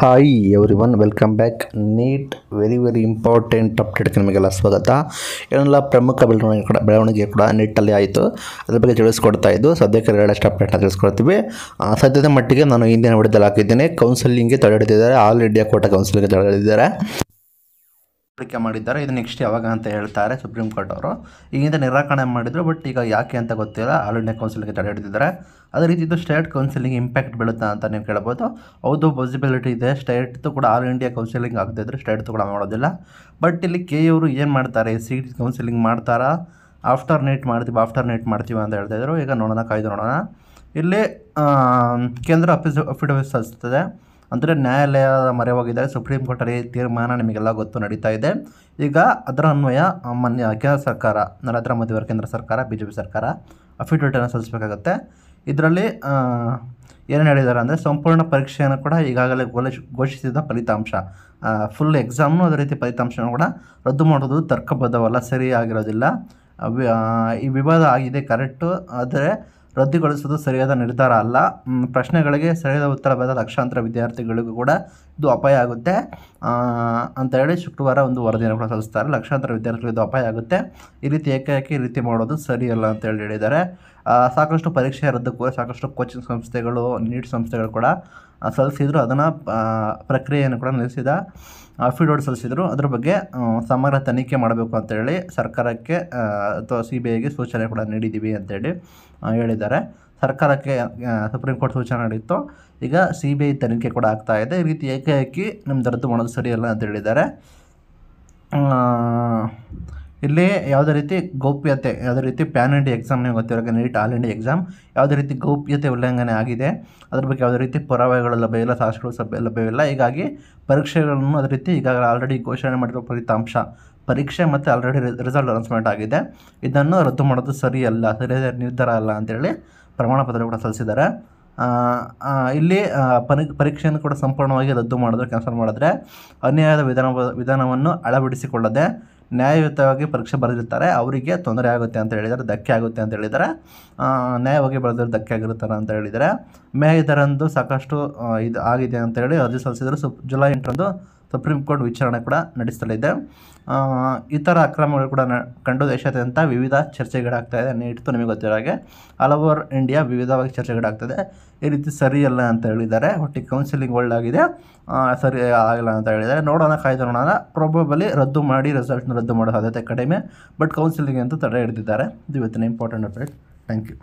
hi everyone welcome back NEET very very important ಅಪ್ಡೇಟ್ಗೆ ನಿಮಗೆಲ್ಲ ಸ್ವಾಗತ ಏನೆಲ್ಲ ಪ್ರಮುಖ ಬೆಳವಣಿಗೆ ಕೂಡ ಬೆಳವಣಿಗೆ ಕೂಡ ನೀಟಲ್ಲಿ ಆಯಿತು ಅದ್ರ ಬಗ್ಗೆ ತಿಳಿಸ್ಕೊಡ್ತಾ ಇದ್ದು ಸದ್ಯಕ್ಕೆ ಎರಡಷ್ಟು ಅಪ್ಡೇಟ್ನ ತಿಳಿಸ್ಕೊಡ್ತೀವಿ ಸದ್ಯದ ಮಟ್ಟಿಗೆ ನಾನು ಹಿಂದಿನ ಹೊಡೆದಲ್ಲ ಹಾಕಿದ್ದೇನೆ ಕೌನ್ಸಿಲಿಂಗ್ಗೆ ತಡೆ ಆಲ್ ಇಂಡಿಯಾ ಕೋಟಾ ಕೌನ್ಸಿಲಿಂಗ್ಗೆ ತಡೆ ಹೇಳಿಕೆ ಮಾಡಿದ್ದಾರೆ ಇದು ನೆಕ್ಸ್ಟ್ ಯಾವಾಗ ಅಂತ ಹೇಳ್ತಾರೆ ಸುಪ್ರೀಂ ಕೋರ್ಟ್ ಅವರು ಈಗಿಂದ ನಿರಾಕರಣೆ ಮಾಡಿದರು ಬಟ್ ಈಗ ಯಾಕೆ ಅಂತ ಗೊತ್ತಿಲ್ಲ ಆಲ್ ಇಂಡಿಯಾ ಕೌನ್ಸಿಲ್ಗೆ ತಡೆ ಹಿಡಿದಿದ್ದಾರೆ ಅದೇ ರೀತಿ ಇದು ಸ್ಟೇಟ್ ಕೌನ್ಸಿಲಿಂಗ್ ಇಂಪ್ಯಾಕ್ಟ್ ಬೀಳುತ್ತಾ ಅಂತ ನೀವು ಕೇಳ್ಬೋದು ಹೌದು ಪಾಸಿಬಿಲಿಟಿ ಇದೆ ಸ್ಟೇಟ್ದು ಕೂಡ ಆಲ್ ಇಂಡಿಯಾ ಕೌನ್ಸಿಲಿಂಗ್ ಆಗದಿದ್ರೆ ಸ್ಟೇಟ್ದು ಕೂಡ ಮಾಡೋದಿಲ್ಲ ಬಟ್ ಇಲ್ಲಿ ಕೆ ಅವರು ಏನು ಮಾಡ್ತಾರೆ ಸೀಟ್ ಕೌನ್ಸಿಲಿಂಗ್ ಮಾಡ್ತಾರಾ ಆಫ್ಟರ್ ನೈಟ್ ಮಾಡ್ತೀವಿ ಆಫ್ಟರ್ ನೈಟ್ ಮಾಡ್ತೀವಿ ಅಂತ ಹೇಳ್ತಾಯಿದ್ರು ಈಗ ನೋಡೋಣ ಕಾಯ್ದು ನೋಡೋಣ ಇಲ್ಲಿ ಕೇಂದ್ರ ಅಫಿಸ್ ಅಫಿಡವಿಸ್ ಸಲ್ಲಿಸ್ತದೆ ಅಂದರೆ ನ್ಯಾಯಾಲಯದ ಮರೆಯಾಗಿದ್ದಾರೆ ಸುಪ್ರೀಂ ಕೋರ್ಟಲ್ಲಿ ತೀರ್ಮಾನ ನಿಮಗೆಲ್ಲ ಗೊತ್ತು ನಡೀತಾ ಇದೆ ಈಗ ಅದರ ಅನ್ವಯ ಮನ್ಯ ಕೇಂದ್ರ ಸರ್ಕಾರ ನರೇಂದ್ರ ಮೋದಿ ಅವರ ಕೇಂದ್ರ ಸರ್ಕಾರ ಬಿ ಜೆ ಪಿ ಸರ್ಕಾರ ಅಫಿಡವಿಟನ್ನು ಸಲ್ಲಿಸಬೇಕಾಗತ್ತೆ ಇದರಲ್ಲಿ ಏನು ಹೇಳಿದ್ದಾರೆ ಅಂದರೆ ಸಂಪೂರ್ಣ ಪರೀಕ್ಷೆಯನ್ನು ಕೂಡ ಈಗಾಗಲೇ ಘೋಷಿಸಿದ ಫಲಿತಾಂಶ ಫುಲ್ ಎಕ್ಸಾಮ್ನು ಅದೇ ರೀತಿ ಫಲಿತಾಂಶನೂ ಕೂಡ ರದ್ದು ಮಾಡೋದು ತರ್ಕಬದ್ಧವಲ್ಲ ಸರಿ ಆಗಿರೋದಿಲ್ಲ ಈ ವಿವಾದ ಆಗಿದೆ ಕರೆಕ್ಟು ಆದರೆ ರದ್ದುಗೊಳಿಸುವುದು ಸರಿಯಾದ ನಿರ್ಧಾರ ಅಲ್ಲ ಪ್ರಶ್ನೆಗಳಿಗೆ ಸರಿಯಾದ ಉತ್ತರ ಬಂದ ಲಕ್ಷಾಂತರ ವಿದ್ಯಾರ್ಥಿಗಳಿಗೂ ಕೂಡ ಇದು ಅಪಾಯ ಆಗುತ್ತೆ ಅಂತ ಹೇಳಿ ಶುಕ್ರವಾರ ಒಂದು ವರದಿಯನ್ನು ಕೂಡ ಸಲ್ಲಿಸ್ತಾರೆ ಲಕ್ಷಾಂತರ ವಿದ್ಯಾರ್ಥಿಗಳಿಗೆ ಇದು ಅಪಾಯ ಆಗುತ್ತೆ ಈ ರೀತಿ ಏಕಾಏಕಿ ಈ ರೀತಿ ಮಾಡೋದು ಸರಿಯಲ್ಲ ಅಂತ ಹೇಳಿ ಹೇಳಿದ್ದಾರೆ ಸಾಕಷ್ಟು ಪರೀಕ್ಷೆ ರದ್ದು ಕೂಡ ಸಾಕಷ್ಟು ಕೋಚಿಂಗ್ ಸಂಸ್ಥೆಗಳು ನೀಟ್ ಸಂಸ್ಥೆಗಳು ಕೂಡ ಸಲ್ಲಿಸಿದ್ರು ಅದನ್ನು ಪ್ರಕ್ರಿಯೆಯನ್ನು ಕೂಡ ನಿಲ್ಲಿಸಿದ ಅಫಿಡವಿಟ್ ಸಲ್ಲಿಸಿದರು ಅದ್ರ ಬಗ್ಗೆ ಸಮಗ್ರ ತನಿಖೆ ಮಾಡಬೇಕು ಅಂತೇಳಿ ಸರ್ಕಾರಕ್ಕೆ ಅಥವಾ ಸಿ ಬಿ ಐಗೆ ಸೂಚನೆ ಕೂಡ ನೀಡಿದ್ದೀವಿ ಅಂತೇಳಿ ಹೇಳಿದ್ದಾರೆ ಸರ್ಕಾರಕ್ಕೆ ಸುಪ್ರೀಂ ಕೋರ್ಟ್ ಸೂಚನೆ ನಡೀತು ಈಗ ಸಿ ಬಿ ಐ ತನಿಖೆ ಕೂಡ ಆಗ್ತಾ ಇದೆ ಈ ರೀತಿ ಏಕಾಏಕಿ ನಿಮ್ಮ ದರದ್ದು ಮಾಡೋದು ಸರಿಯಲ್ಲ ಅಂತ ಹೇಳಿದ್ದಾರೆ ಇಲ್ಲಿ ಯಾವುದೇ ರೀತಿ ಗೌಪ್ಯತೆ ಯಾವುದೇ ರೀತಿ ಪ್ಯಾನ್ ಇಂಡಿಯಾ ಎಕ್ಸಾಮ್ ನಿಮಗೆ ಗೊತ್ತಿರೋ ನೀಟ್ ಆಲ್ ಇಂಡಿಯಾ ಎಕ್ಸಾಮ್ ಯಾವುದೇ ರೀತಿ ಗೌಪ್ಯತೆ ಉಲ್ಲಂಘನೆ ಆಗಿದೆ ಅದ್ರ ಬಗ್ಗೆ ಯಾವುದೇ ರೀತಿ ಪುರಾವೆಗಳು ಲಭ್ಯವಿಲ್ಲ ಸಾಕ್ಷಿಗಳು ಸಭೆ ಲಭ್ಯವಿಲ್ಲ ಹೀಗಾಗಿ ಪರೀಕ್ಷೆಗಳನ್ನು ಅದೇ ರೀತಿ ಈಗಾಗಲೇ ಆಲ್ರೆಡಿ ಘೋಷಣೆ ಮಾಡಿರುವ ಫಲಿತಾಂಶ ಪರೀಕ್ಷೆ ಮತ್ತು ಆಲ್ರೆಡಿ ರಿಸಲ್ಟ್ ಅನೌನ್ಸ್ಮೆಂಟ್ ಆಗಿದೆ ಇದನ್ನು ರದ್ದು ಮಾಡೋದು ಸರಿಯಲ್ಲ ಸರಿಯಾದ ನಿರ್ಧಾರ ಅಲ್ಲ ಅಂತೇಳಿ ಪ್ರಮಾಣ ಪತ್ರ ಕೂಡ ಸಲ್ಲಿಸಿದ್ದಾರೆ ಇಲ್ಲಿ ಪರಿ ಪರೀಕ್ಷೆಯನ್ನು ಕೂಡ ಸಂಪೂರ್ಣವಾಗಿ ರದ್ದು ಮಾಡಿದ್ರೆ ಕ್ಯಾನ್ಸಲ್ ಮಾಡಿದ್ರೆ ಅನ್ಯಾಯದ ವಿಧಾನ ವಿಧಾನವನ್ನು ಅಳವಡಿಸಿಕೊಳ್ಳದೆ ನ್ಯಾಯಯುತವಾಗಿ ಪರೀಕ್ಷೆ ಬರೆದಿರ್ತಾರೆ ಅವರಿಗೆ ತೊಂದರೆ ಆಗುತ್ತೆ ಅಂತ ಹೇಳಿದ್ದಾರೆ ಧಕ್ಕೆ ಆಗುತ್ತೆ ಅಂತ ಹೇಳಿದ್ದಾರೆ ನ್ಯಾಯವಾಗಿ ಬರೆದಿರೋ ಧಕ್ಕೆ ಆಗಿರುತ್ತಾರೆ ಅಂತ ಹೇಳಿದ್ದಾರೆ ಮೇ ಇದರಂದು ಸಾಕಷ್ಟು ಇದು ಆಗಿದೆ ಅಂತೇಳಿ ಅರ್ಜಿ ಸಲ್ಲಿಸಿದರೆ ಸು ಜುಲೈ ಎಂಟರಂದು ಸುಪ್ರೀಂ ಕೋರ್ಟ್ ವಿಚಾರಣೆ ಕೂಡ ನಡೆಸಲಿದೆ ಇತರ ಅಕ್ರಮಗಳು ಕೂಡ ಕಂಡು ದೇಶಾದ್ಯಂತ ವಿವಿಧ ಇದೆ ನೀಡ್ತು ನಿಮಗೆ ಗೊತ್ತಿರೋ ಹಾಗೆ ಆಲ್ ಓವರ್ ಇಂಡಿಯಾ ವಿವಿಧವಾಗಿ ಚರ್ಚೆಗಳಾಗ್ತದೆ ಈ ರೀತಿ ಸರಿಯಲ್ಲ ಅಂತ ಹೇಳಿದ್ದಾರೆ ಒಟ್ಟಿಗೆ ಕೌನ್ಸಿಲಿಂಗ್ ಆಗಿದೆ ಸರಿ ಆಗಿಲ್ಲ ಅಂತ ಹೇಳಿದ್ದಾರೆ ನೋಡೋಣ ಕಾಯ್ದು ನೋಡೋಣ ಪ್ರಾಬಬಲಿ ರದ್ದು ಮಾಡಿ ರಿಸಲ್ಟ್ನ ರದ್ದು ಮಾಡೋ ಸಾಧ್ಯತೆ ಕಡಿಮೆ ಬಟ್ ಕೌನ್ಸಿಲಿಂಗ್ ಅಂತ ತಡೆ ಹಿಡಿದಿದ್ದಾರೆ ಇದು ಇವತ್ತಿನ ಇಂಪಾರ್ಟೆಂಟ್ ಅಪ್ಡೇಟ್ ಥ್ಯಾಂಕ್ ಯು